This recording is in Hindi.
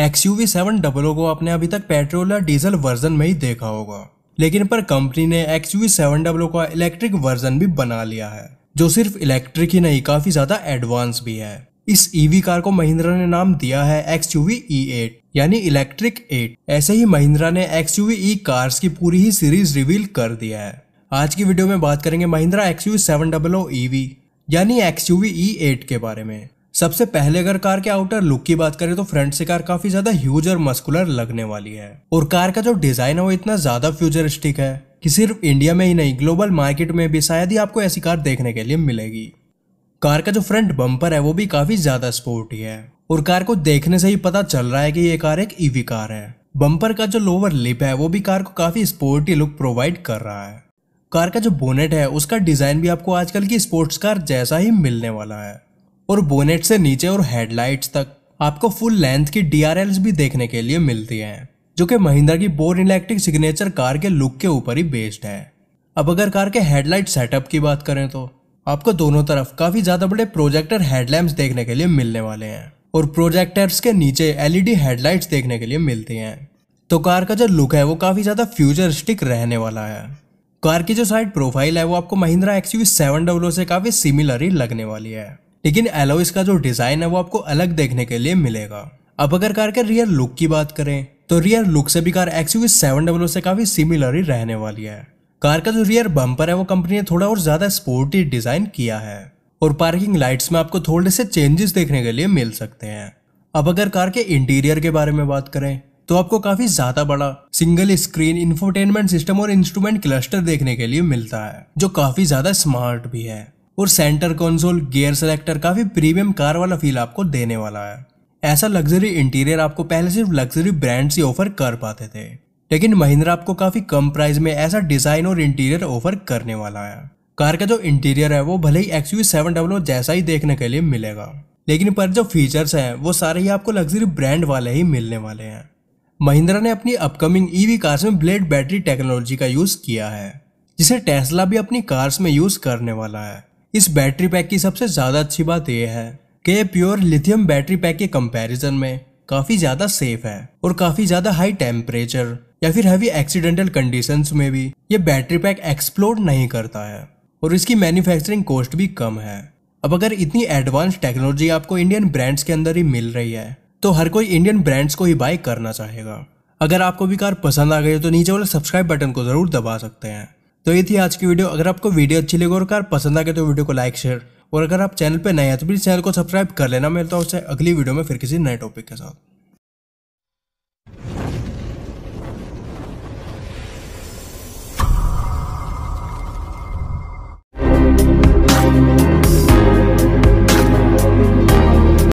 x U V seven double को आपने अभी तक पेट्रोल या डीजल वर्जन में ही देखा होगा लेकिन पर कंपनी ने X U V seven double का इलेक्ट्रिक वर्जन भी बना लिया है जो सिर्फ इलेक्ट्रिक ही नहीं काफी ज्यादा एडवांस भी है इस ईवी e कार को महिंद्रा ने नाम दिया है X U V E eight यानी इलेक्ट्रिक एट ऐसे ही महिंद्रा ने X U V E cars की पूरी ही सीरीज रिवील कर दिया है आज की वीडियो में बात करेंगे Mahindra X U seven double O EV e यानी X U V E eight के बारे में सबसे पहले अगर कार के आउटर लुक की बात करें तो फ्रंट से कार काफी ज्यादा ह्यूज और मस्कुलर लगने वाली है और कार का जो डिजाइन है वो इतना ज्यादा फ्यूचरिस्टिक है कि सिर्फ इंडिया में ही नहीं ग्लोबल मार्केट में भी शायद ही आपको ऐसी कार देखने के लिए मिलेगी कार का जो फ्रंट बम्पर है वो भी काफी ज्यादा स्पोर्टी है और कार को देखने से ही पता चल रहा है कि ये कार एक ईवी e कार है बम्पर का जो लोअर लिप है वो भी कार को काफी स्पोर्टी लुक प्रोवाइड कर रहा है कार का जो बोनेट है उसका डिजाइन भी आपको आजकल की स्पोर्ट्स कार जैसा ही मिलने वाला है और बोनेट से नीचे और हेडलाइट्स तक आपको फुल लेंथ की डी भी देखने के लिए मिलती हैं जो कि महिंद्रा की बोर इलेक्ट्रिक सिग्नेचर कार के लुक के ऊपर ही बेस्ड है अब अगर कार के हेडलाइट सेटअप की बात करें तो आपको दोनों तरफ काफ़ी ज़्यादा बड़े प्रोजेक्टर हेडलैम्प देखने के लिए मिलने वाले हैं और प्रोजेक्टर्स के नीचे एलईडी हेडलाइट्स e देखने के लिए मिलती हैं तो कार का जो लुक है वो काफ़ी ज़्यादा फ्यूचरिस्टिक रहने वाला है कार की जो साइड प्रोफाइल है वो आपको महिंद्रा एक्स यू से काफ़ी सिमिलर ही लगने वाली है लेकिन एलोइस का जो डिज़ाइन है वो आपको अलग देखने के लिए मिलेगा अब अगर कार के रियर लुक की बात करें तो रियर लुक से भी कार एक्सयूवी सेवन डब्लो से काफ़ी सिमिलर ही रहने वाली है कार का जो रियर बम्पर है वो कंपनी ने थोड़ा और ज़्यादा स्पोर्टी डिज़ाइन किया है और पार्किंग लाइट्स में आपको थोड़े से चेंजेस देखने के लिए मिल सकते हैं अब अगर कार के इंटीरियर के बारे में बात करें तो आपको काफ़ी ज़्यादा बड़ा सिंगल स्क्रीन इंफोटेनमेंट सिस्टम और इंस्ट्रूमेंट क्लस्टर देखने के लिए मिलता है जो काफ़ी ज़्यादा स्मार्ट भी है और सेंटर कंसोल गियर सेलेक्टर काफ़ी प्रीमियम कार वाला फील आपको देने वाला है ऐसा लग्जरी इंटीरियर आपको पहले सिर्फ लग्जरी ब्रांड्स ही ऑफर कर पाते थे लेकिन महिंद्रा आपको काफ़ी कम प्राइस में ऐसा डिज़ाइन और इंटीरियर ऑफर करने वाला है कार का जो इंटीरियर है वो भले ही एक्स यू सेवन डब्लो जैसा ही देखने के लिए मिलेगा लेकिन पर जो फीचर्स हैं वो सारे ही आपको लग्जरी ब्रांड वाले ही मिलने वाले हैं महिंद्रा ने अपनी अपकमिंग ईवी कार्स में ब्लेड बैटरी टेक्नोलॉजी का यूज़ किया है जिसे टेस्ला भी अपनी कार्स में यूज़ करने वाला है इस बैटरी पैक की सबसे ज़्यादा अच्छी बात यह है कि ये प्योर लिथियम बैटरी पैक के कंपैरिजन में काफ़ी ज़्यादा सेफ है और काफ़ी ज़्यादा हाई टेम्परेचर या फिर हैवी एक्सीडेंटल कंडीशंस में भी ये बैटरी पैक एक्सप्लोर नहीं करता है और इसकी मैन्युफैक्चरिंग कॉस्ट भी कम है अब अगर इतनी एडवांस टेक्नोलॉजी आपको इंडियन ब्रांड्स के अंदर ही मिल रही है तो हर कोई इंडियन ब्रांड्स को ही बाय करना चाहेगा अगर आपको भी कार पसंद आ गई तो नीचे वाले सब्सक्राइब बटन को ज़रूर दबा सकते हैं तो ये थी आज की वीडियो अगर आपको वीडियो अच्छी लगी और कार पसंद आ गए तो वीडियो को लाइक शेयर और अगर आप चैनल पर नए हैं तो प्लीज़ चैनल को सब्सक्राइब कर लेना मिलता तो उससे अगली वीडियो में फिर किसी नए टॉपिक के साथ